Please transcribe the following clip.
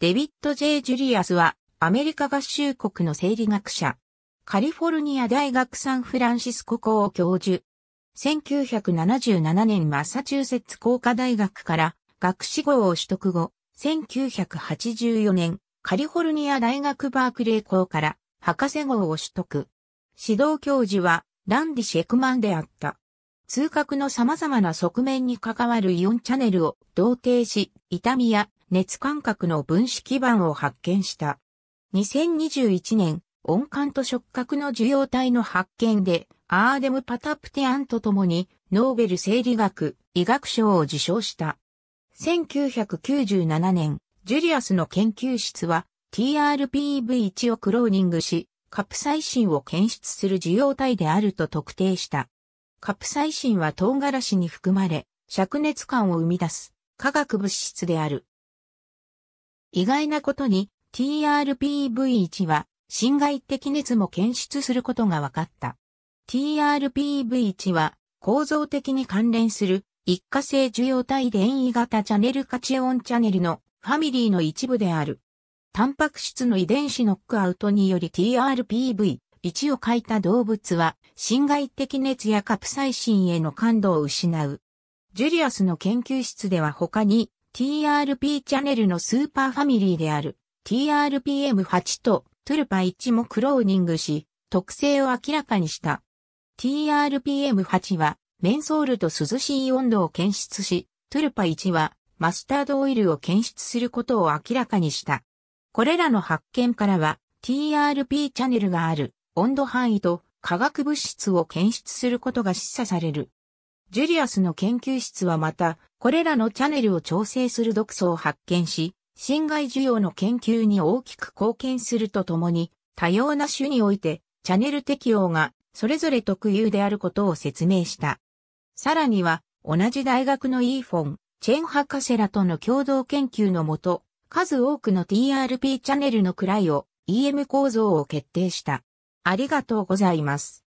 デビッド・ J・ ジュリアスはアメリカ合衆国の生理学者。カリフォルニア大学サンフランシスコ校教授。1977年マサチューセッツ工科大学から学士号を取得後、1984年カリフォルニア大学バークレー校から博士号を取得。指導教授はランディ・シェクマンであった。通学の様々な側面に関わるイオンチャネルを同定し、痛みや熱感覚の分子基盤を発見した。2021年、温感と触覚の受容体の発見で、アーデム・パタプテアンと共に、ノーベル生理学、医学賞を受賞した。1997年、ジュリアスの研究室は、TRPV1 をクローニングし、カプサイシンを検出する受容体であると特定した。カプサイシンは唐辛子に含まれ、灼熱感を生み出す化学物質である。意外なことに TRPV1 は侵害的熱も検出することが分かった。TRPV1 は構造的に関連する一過性受容体電位型チャネルカチオンチャネルのファミリーの一部である。タンパク質の遺伝子ノックアウトにより TRPV1 を欠いた動物は、侵害的熱やカプサイシンへの感度を失う。ジュリアスの研究室では他に TRP チャンネルのスーパーファミリーである TRPM8 とトゥルパ1もクローニングし、特性を明らかにした。TRPM8 はメンソールと涼しい温度を検出し、トゥルパ1はマスタードオイルを検出することを明らかにした。これらの発見からは TRP チャンネルがある温度範囲と化学物質を検出することが示唆される。ジュリアスの研究室はまた、これらのチャネルを調整する毒素を発見し、侵害需要の研究に大きく貢献するとともに、多様な種において、チャネル適用がそれぞれ特有であることを説明した。さらには、同じ大学のイーフォン、チェン博士らとの共同研究のもと、数多くの TRP チャンネルの位を EM 構造を決定した。ありがとうございます。